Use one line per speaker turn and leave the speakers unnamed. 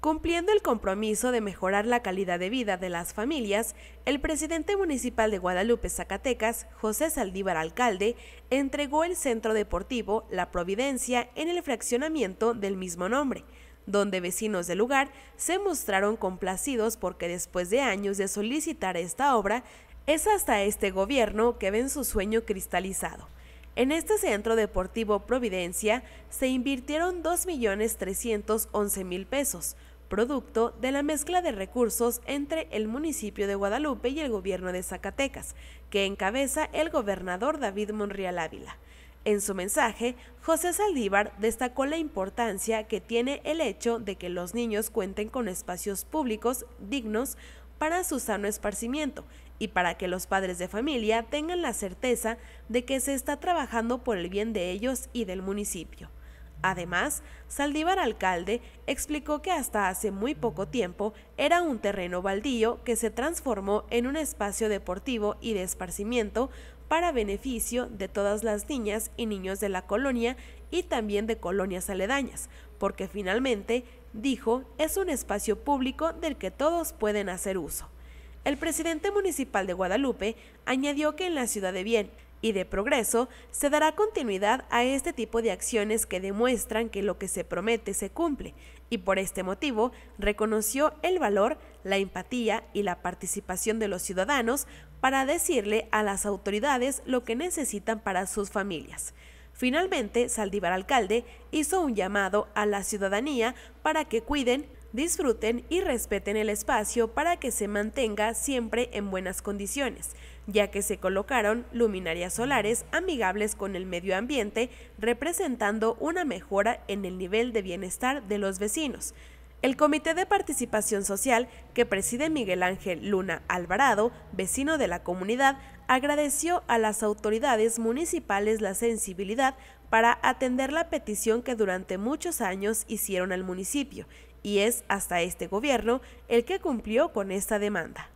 Cumpliendo el compromiso de mejorar la calidad de vida de las familias, el presidente municipal de Guadalupe, Zacatecas, José Saldívar Alcalde, entregó el centro deportivo La Providencia en el fraccionamiento del mismo nombre, donde vecinos del lugar se mostraron complacidos porque después de años de solicitar esta obra, es hasta este gobierno que ven su sueño cristalizado. En este centro deportivo Providencia se invirtieron 2.311.000 pesos, producto de la mezcla de recursos entre el municipio de Guadalupe y el gobierno de Zacatecas, que encabeza el gobernador David Monreal Ávila. En su mensaje, José Saldívar destacó la importancia que tiene el hecho de que los niños cuenten con espacios públicos dignos para su sano esparcimiento y para que los padres de familia tengan la certeza de que se está trabajando por el bien de ellos y del municipio. Además, Saldívar Alcalde explicó que hasta hace muy poco tiempo era un terreno baldío que se transformó en un espacio deportivo y de esparcimiento para beneficio de todas las niñas y niños de la colonia y también de colonias aledañas, porque finalmente, dijo, es un espacio público del que todos pueden hacer uso. El presidente municipal de Guadalupe añadió que en la ciudad de Bien y de progreso, se dará continuidad a este tipo de acciones que demuestran que lo que se promete se cumple, y por este motivo reconoció el valor, la empatía y la participación de los ciudadanos para decirle a las autoridades lo que necesitan para sus familias. Finalmente, Saldívar Alcalde hizo un llamado a la ciudadanía para que cuiden, disfruten y respeten el espacio para que se mantenga siempre en buenas condiciones, ya que se colocaron luminarias solares amigables con el medio ambiente, representando una mejora en el nivel de bienestar de los vecinos. El Comité de Participación Social, que preside Miguel Ángel Luna Alvarado, vecino de la comunidad, agradeció a las autoridades municipales la sensibilidad para atender la petición que durante muchos años hicieron al municipio, y es hasta este gobierno el que cumplió con esta demanda.